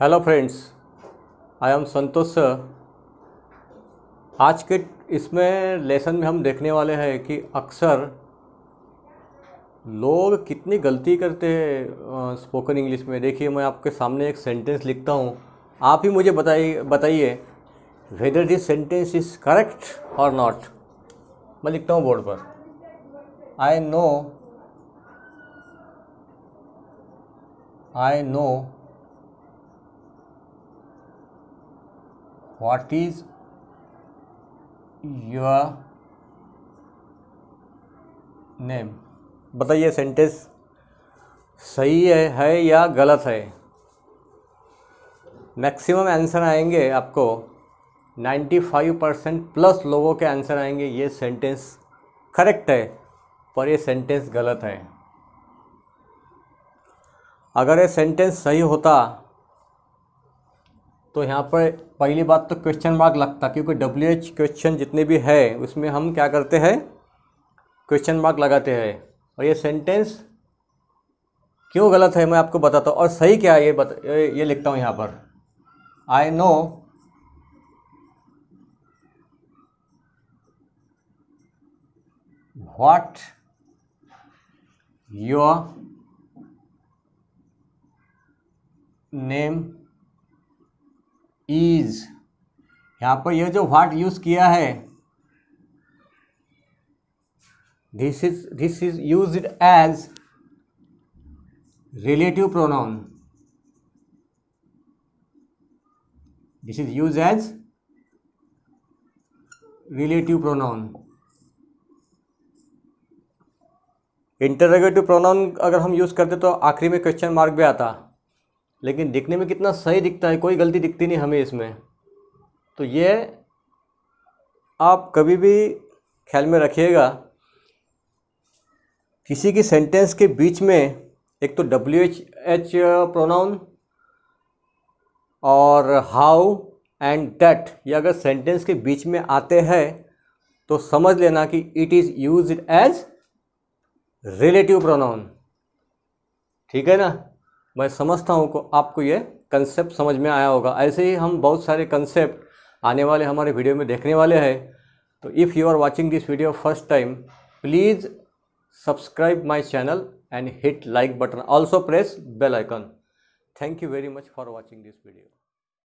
hello friends I am Santosh sir आज के इसमें लेसन में हम देखने वाले हैं कि अक्सर लोग कितनी गलती करते हैं स्पोकन इंग्लिश में देखिए मैं आपके सामने एक सेंटेंस लिखता हूँ आप ही मुझे बताइए बताइए whether this sentence is correct और नॉट मैं लिखता हूँ बोर्ड पर I know I know what is your name बताइए सेंटेंस सही है है या गलत है मैक्सिमम आंसर आएंगे आपको 95 परसेंट प्लस लोगों के आंसर आएंगे ये सेंटेंस करेक्ट है पर ये सेंटेंस गलत है अगर ये सेंटेंस सही होता तो यहाँ पर पहली बात तो क्वेश्चन मार्क लगता क्योंकि डब्ल्यू एच क्वेश्चन जितने भी है उसमें हम क्या करते हैं क्वेश्चन मार्क लगाते हैं और ये सेंटेंस क्यों गलत है मैं आपको बताता हूँ और सही क्या है ये बता ये लिखता हूँ यहाँ पर I know what your name is यहां पर यह जो व्हाट यूज किया है this is this is use as relative pronoun this is use as relative pronoun interrogative pronoun अगर हम यूज करते तो आखिरी में क्वेश्चन मार्क भी आता लेकिन दिखने में कितना सही दिखता है कोई गलती दिखती नहीं हमें इसमें तो ये आप कभी भी ख्याल में रखिएगा किसी की सेंटेंस के बीच में एक तो डब्ल्यू एच एच प्रोनाउन और हाउ एंड डेट ये अगर सेंटेंस के बीच में आते हैं तो समझ लेना कि it is use as relative pronoun ठीक है ना मैं समझता हूँ को आपको ये कंसेप्ट समझ में आया होगा ऐसे ही हम बहुत सारे कंसेप्ट आने वाले हमारे वीडियो में देखने वाले हैं तो if you are watching this video first time please subscribe my channel and hit like button also press bell icon thank you very much for watching this video